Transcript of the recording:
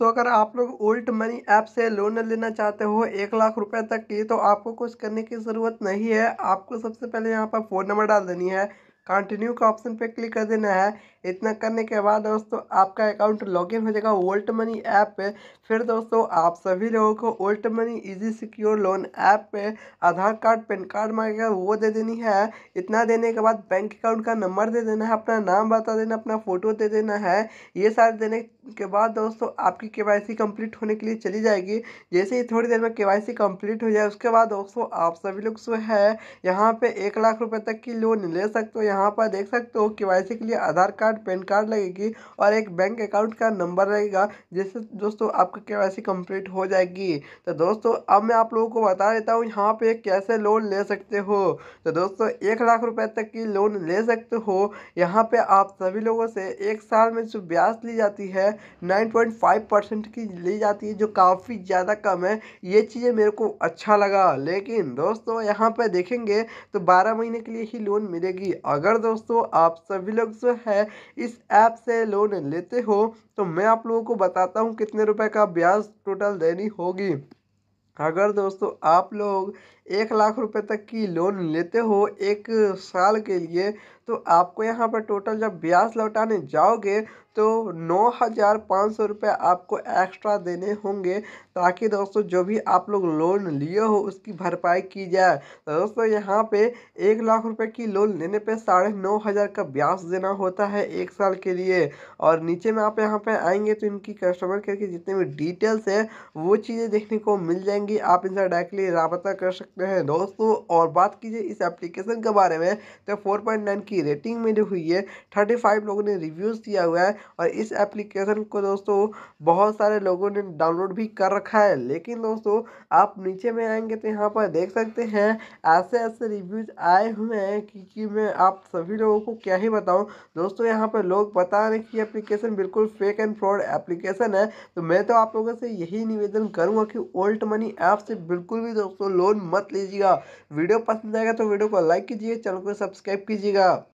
दोस्तों अगर आप लोग ओल्ट मनी ऐप से लोन लेना चाहते हो एक लाख रुपए तक की तो आपको कुछ करने की ज़रूरत नहीं है आपको सबसे पहले यहाँ पर फ़ोन नंबर डाल देनी है कंटिन्यू का ऑप्शन पे क्लिक कर देना है इतना करने के बाद दोस्तों आपका अकाउंट लॉगिन हो जाएगा ओल्ट मनी ऐप पे फिर दोस्तों आप सभी लोगों को Olt Money easy secure loan app पे आधार कार्ड पैन कार्ड मांगेगा वो दे देनी है इतना देने के बाद बैंक अकाउंट का नंबर दे देना है अपना नाम बता देना अपना फ़ोटो दे देना है ये सारे देने के बाद दोस्तों आपकी के वाई सी कम्प्लीट होने के लिए चली जाएगी जैसे ही थोड़ी देर में के वाई सी कम्प्लीट हो जाए उसके बाद दोस्तों आप सभी लोग जो है यहाँ पर एक लाख रुपये तक की लोन ले सकते हो यहाँ पर देख सकते हो के वाई सी के लिए Aadhaar card card PAN card लगेगी और एक बैंक अकाउंट का नंबर रहेगा जिससे दोस्तों आपका के कंप्लीट हो जाएगी तो दोस्तों अब मैं आप लोगों को बता देता हूँ यहाँ पे कैसे लोन ले सकते हो तो दोस्तों एक लाख रुपए तक की लोन ले सकते हो यहाँ पे आप सभी लोगों से एक साल में जो ब्याज ली जाती है 9.5 परसेंट की ली जाती है जो काफ़ी ज़्यादा कम है ये चीज़ें मेरे को अच्छा लगा लेकिन दोस्तों यहाँ पर देखेंगे तो 12 महीने के लिए ही लोन मिलेगी अगर दोस्तों आप सभी लोग जो है इस ऐप से लोन लेते हो तो मैं आप लोगों को बताता हूँ कितने रुपए का ब्याज टोटल देनी होगी अगर दोस्तों आप लोग एक लाख रुपए तक की लोन लेते हो एक साल के लिए तो आपको यहाँ पर टोटल जब ब्याज लौटाने जाओगे तो नौ हज़ार पाँच सौ रुपये आपको एक्स्ट्रा देने होंगे ताकि दोस्तों जो भी आप लोग लोन लिए हो उसकी भरपाई की जाए तो दोस्तों यहाँ पे एक लाख रुपए की लोन लेने पे साढ़े नौ हज़ार का ब्याज देना होता है एक साल के लिए और नीचे में आप यहाँ पे आएंगे तो इनकी कस्टमर केयर की जितनी भी डिटेल्स है वो चीज़ें देखने को मिल जाएंगी आप इनसे डायरेक्टली रबता कर सकते सकते हैं दोस्तों और बात कीजिए इस एप्लीकेशन के बारे में तो 4.9 की रेटिंग मिली हुई है 35 लोगों ने रिव्यूज़ दिया हुआ है और इस एप्लीकेशन को दोस्तों बहुत सारे लोगों ने डाउनलोड भी कर रखा है लेकिन दोस्तों आप नीचे में आएंगे तो यहाँ पर देख सकते हैं ऐसे ऐसे रिव्यूज़ आए हुए हैं क्योंकि मैं आप सभी लोगों को क्या ही बताऊँ दोस्तों यहाँ पर लोग बता रहे कि एप्लीकेशन बिल्कुल फेक एंड फ्रॉड एप्लीकेशन है तो मैं तो आप लोगों से यही निवेदन करूँगा कि ओल्ट मनी ऐप से बिल्कुल भी दोस्तों लोन मत लीजिएगा वीडियो पसंद आएगा तो वीडियो को लाइक कीजिए चैनल को सब्सक्राइब कीजिएगा